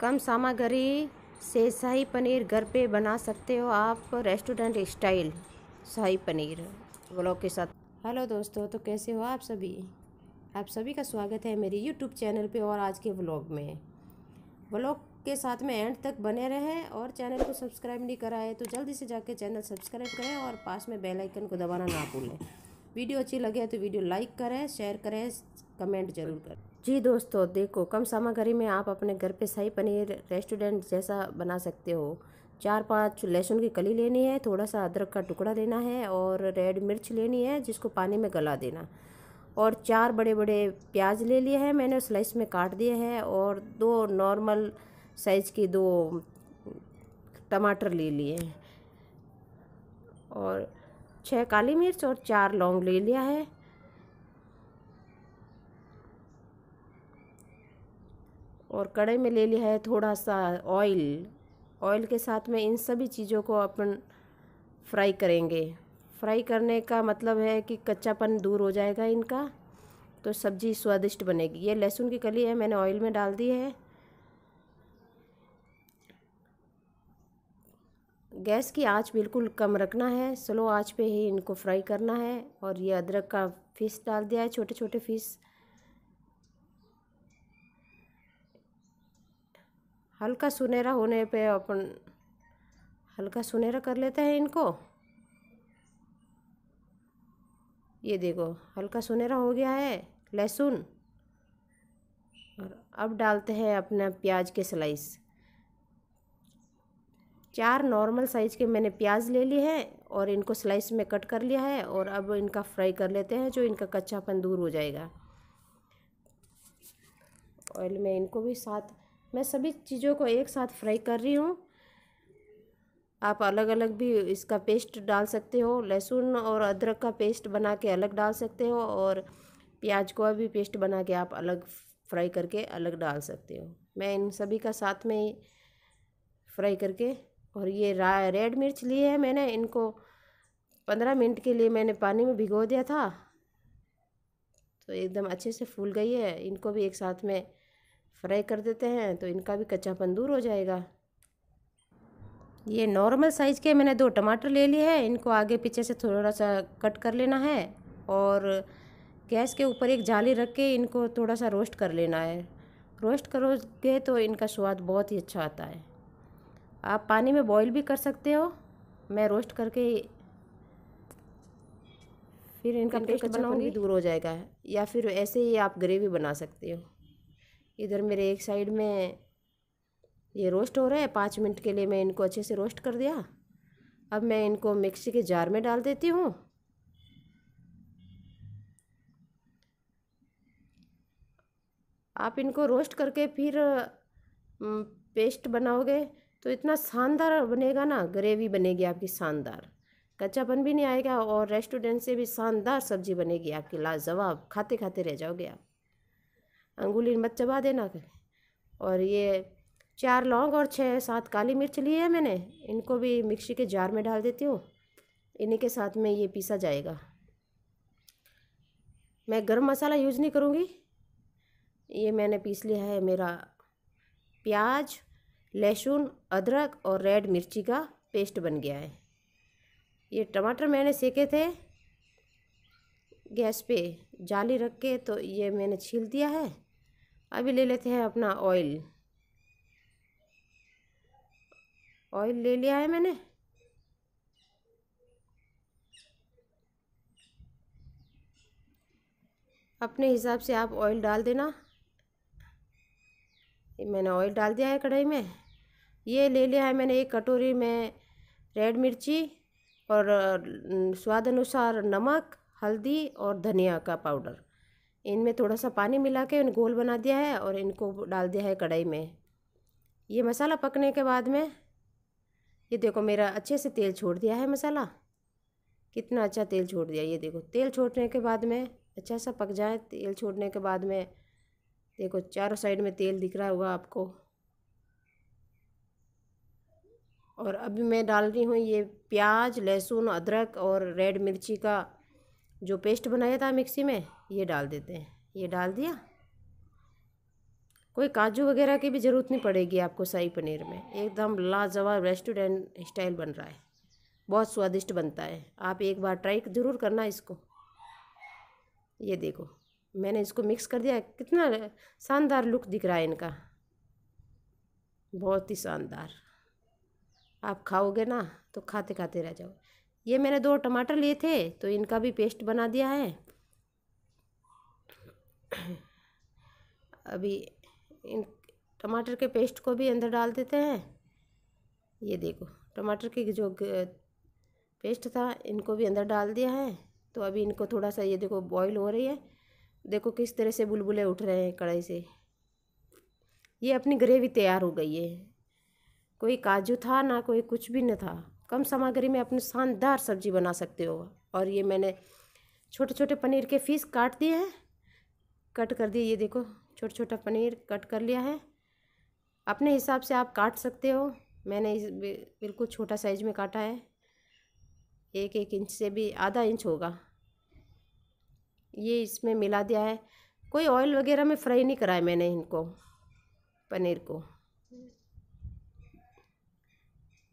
कम सामग्री से शाही पनीर घर पे बना सकते हो आप restaurant style shahi paneer blog के साथ हेलो दोस्तों तो कैसे हो आप सभी आप सभी का स्वागत है मेरी यूट्यूब चैनल पे और आज के ब्लॉग में ब्लॉग के साथ में एंड तक बने रहें और चैनल को सब्सक्राइब नहीं कराए तो जल्दी से जाके चैनल सब्सक्राइब करें और पास में बेल आइकन को दबाना ना भूलें वीडियो अच्छी लगे तो वीडियो लाइक करें शेयर करें कमेंट जरूर करें जी दोस्तों देखो कम सामग्री में आप अपने घर पे शाही पनीर रेस्टोरेंट जैसा बना सकते हो चार पांच लहसुन की कली लेनी है थोड़ा सा अदरक का टुकड़ा लेना है और रेड मिर्च लेनी है जिसको पानी में गला देना और चार बड़े बड़े प्याज ले लिए हैं मैंने स्लाइस में काट दिए हैं और दो नॉर्मल साइज़ की दो टमाटर ले लिए हैं और छः काली मिर्च और चार लौंग ले लिया है और कढ़ाई में ले लिया है थोड़ा सा ऑयल ऑयल के साथ में इन सभी चीज़ों को अपन फ्राई करेंगे फ्राई करने का मतलब है कि कच्चापन दूर हो जाएगा इनका तो सब्ज़ी स्वादिष्ट बनेगी ये लहसुन की कली है मैंने ऑयल में डाल दी है गैस की आंच बिल्कुल कम रखना है स्लो आंच पे ही इनको फ्राई करना है और ये अदरक का फ़िश डाल दिया है छोटे छोटे फ़िश हल्का सुनहरा होने पे अपन हल्का सुनहरा कर लेते हैं इनको ये देखो हल्का सुनहरा हो गया है लहसुन और अब डालते हैं अपना प्याज के स्लाइस चार नॉर्मल साइज़ के मैंने प्याज ले लिए हैं और इनको स्लाइस में कट कर लिया है और अब इनका फ्राई कर लेते हैं जो इनका कच्चापन दूर हो जाएगा ऑयल में इनको भी साथ मैं सभी चीज़ों को एक साथ फ्राई कर रही हूँ आप अलग अलग भी इसका पेस्ट डाल सकते हो लहसुन और अदरक का पेस्ट बना के अलग डाल सकते हो और प्याज को भी पेस्ट बना के आप अलग फ्राई करके अलग डाल सकते हो मैं इन सभी का साथ में फ्राई करके और ये रा रेड मिर्च ली है मैंने इनको पंद्रह मिनट के लिए मैंने पानी में भिगो दिया था तो एकदम अच्छे से फूल गई है इनको भी एक साथ में फ्राई कर देते हैं तो इनका भी कच्चापन दूर हो जाएगा ये नॉर्मल साइज़ के मैंने दो टमाटर ले लिए हैं इनको आगे पीछे से थोड़ा सा कट कर लेना है और गैस के ऊपर एक जाली रख के इनको थोड़ा सा रोस्ट कर लेना है रोस्ट करोगे तो इनका स्वाद बहुत ही अच्छा आता है आप पानी में बॉईल भी कर सकते हो मैं रोस्ट करके फिर इनका टेस्ट बनाऊंगी दूर हो जाएगा या फिर ऐसे ही आप ग्रेवी बना सकते हो इधर मेरे एक साइड में ये रोस्ट हो रहा है पाँच मिनट के लिए मैं इनको अच्छे से रोस्ट कर दिया अब मैं इनको मिक्सी के जार में डाल देती हूँ आप इनको रोस्ट करके फिर पेस्ट बनाओगे तो इतना शानदार बनेगा ना ग्रेवी बनेगी आपकी शानदार कच्चापन भी नहीं आएगा और रेस्टोरेंट से भी शानदार सब्ज़ी बनेगी आपकी लाजवाब खाते खाते रह जाओगे आप अंगुली मत चबा देना और ये चार लौंग और छः सात काली मिर्च लिए हैं मैंने इनको भी मिक्सी के जार में डाल देती हूँ इन्हीं के साथ में ये पीसा जाएगा मैं गर्म मसाला यूज़ नहीं करूँगी ये मैंने पीस लिया है मेरा प्याज लहसुन अदरक और रेड मिर्ची का पेस्ट बन गया है ये टमाटर मैंने सेके थे गैस पे जाली रख के तो ये मैंने छील दिया है अभी ले लेते हैं अपना ऑयल ऑयल ले लिया है मैंने अपने हिसाब से आप ऑयल डाल देना मैंने ऑयल डाल दिया है कढ़ाई में ये ले लिया है मैंने एक कटोरी में रेड मिर्ची और स्वाद अनुसार नमक हल्दी और धनिया का पाउडर इनमें थोड़ा सा पानी मिला के गोल बना दिया है और इनको डाल दिया है कढ़ाई में ये मसाला पकने के बाद में ये देखो मेरा अच्छे से तेल छोड़ दिया है मसाला कितना अच्छा तेल छोड़ दिया ये देखो तेल छोड़ने के बाद में अच्छा सा पक जाए तेल छोड़ने के बाद में देखो चारों साइड में तेल दिख रहा होगा आपको और अभी मैं डाल रही हूँ ये प्याज लहसुन अदरक और रेड मिर्ची का जो पेस्ट बनाया था मिक्सी में ये डाल देते हैं ये डाल दिया कोई काजू वगैरह की भी ज़रूरत नहीं पड़ेगी आपको शाही पनीर में एकदम लाजवाब रेस्टोरेंट स्टाइल बन रहा है बहुत स्वादिष्ट बनता है आप एक बार ट्राई ज़रूर करना इसको ये देखो मैंने इसको मिक्स कर दिया कितना शानदार लुक दिख रहा है इनका बहुत ही शानदार आप खाओगे ना तो खाते खाते रह जाओ ये मैंने दो टमाटर लिए थे तो इनका भी पेस्ट बना दिया है अभी इन टमाटर के पेस्ट को भी अंदर डाल देते हैं ये देखो टमाटर की जो पेस्ट था इनको भी अंदर डाल दिया है तो अभी इनको थोड़ा सा ये देखो बॉईल हो रही है देखो किस तरह से बुलबुले उठ रहे हैं कढ़ाई से ये अपनी ग्रेवी तैयार हो गई है कोई काजू था ना कोई कुछ भी न था कम सामग्री में अपनी शानदार सब्जी बना सकते हो और ये मैंने छोटे छोटे पनीर के फीस काट दिए हैं कट कर दिए ये देखो छोटा छोटा पनीर कट कर लिया है अपने हिसाब से आप काट सकते हो मैंने इस बिल्कुल छोटा साइज में काटा है एक एक इंच से भी आधा इंच होगा ये इसमें मिला दिया है कोई ऑयल वगैरह में फ्राई नहीं कराया मैंने इनको पनीर को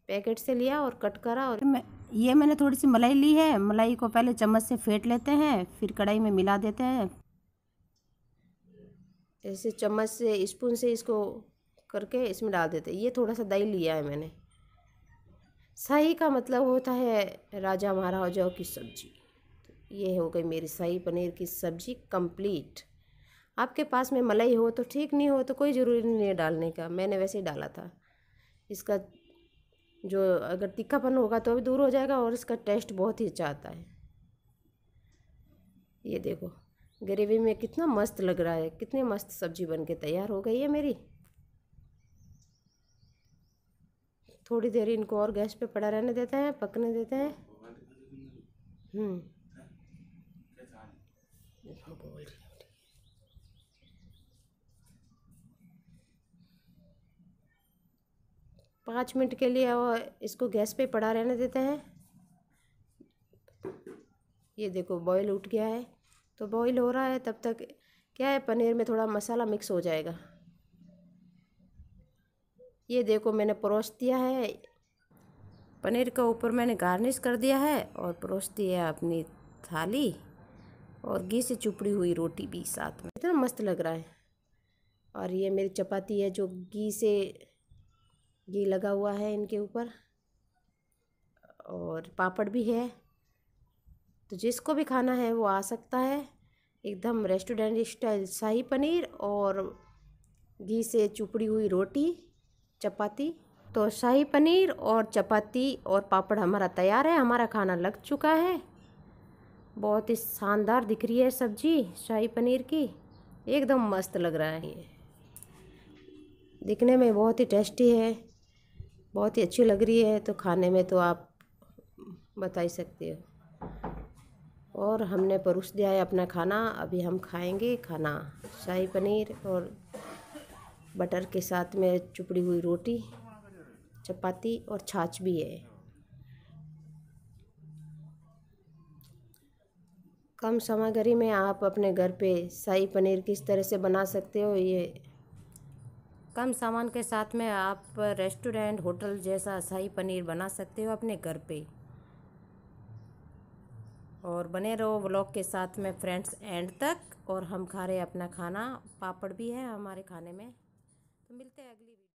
पैकेट से लिया और कट करा और मैं ये मैंने थोड़ी सी मलाई ली है मलाई को पहले चम्मच से फेंट लेते हैं फिर कढ़ाई में मिला देते हैं ऐसे चम्मच से स्पून से इसको करके इसमें डाल देते ये थोड़ा सा दही लिया है मैंने शाही का मतलब होता है राजा महाराजाओं की सब्जी तो ये हो गई मेरी शाही पनीर की सब्जी कंप्लीट आपके पास में मलाई हो तो ठीक नहीं हो तो कोई ज़रूरी नहीं है डालने का मैंने वैसे ही डाला था इसका जो अगर तीखापन होगा तो अभी दूर हो जाएगा और इसका टेस्ट बहुत ही अच्छा आता है ये देखो ग्रेवी में कितना मस्त लग रहा है कितनी मस्त सब्जी बन के तैयार हो गई है मेरी थोड़ी देर इनको और गैस पे पड़ा रहने देते हैं पकने देते हैं हम्म। पाँच मिनट के लिए और इसको गैस पे पड़ा रहने देते हैं ये देखो बॉयल उठ गया है तो बॉईल हो रहा है तब तक क्या है पनीर में थोड़ा मसाला मिक्स हो जाएगा ये देखो मैंने परोस दिया है पनीर का ऊपर मैंने गार्निश कर दिया है और परोस दिया अपनी थाली और घी से चुपड़ी हुई रोटी भी साथ में इतना मस्त लग रहा है और ये मेरी चपाती है जो घी से घी लगा हुआ है इनके ऊपर और पापड़ भी है तो जिसको भी खाना है वो आ सकता है एकदम रेस्टोरेंट स्टाइल शाही पनीर और घी से चुपड़ी हुई रोटी चपाती तो शाही पनीर और चपाती और पापड़ हमारा तैयार है हमारा खाना लग चुका है बहुत ही शानदार दिख रही है सब्जी शाही पनीर की एकदम मस्त लग रहा है ये दिखने में बहुत ही टेस्टी है बहुत ही अच्छी लग रही है तो खाने में तो आप बता ही सकते हो और हमने परोस दिया है अपना खाना अभी हम खाएंगे खाना शाही पनीर और बटर के साथ में चुपड़ी हुई रोटी चपाती और छाछ भी है कम सामग्री में आप अपने घर पे शाही पनीर किस तरह से बना सकते हो ये कम सामान के साथ में आप रेस्टोरेंट होटल जैसा शाही पनीर बना सकते हो अपने घर पे और बने रहो व्लॉग के साथ में फ्रेंड्स एंड तक और हम खा रहे अपना खाना पापड़ भी है हमारे खाने में तो मिलते हैं अगली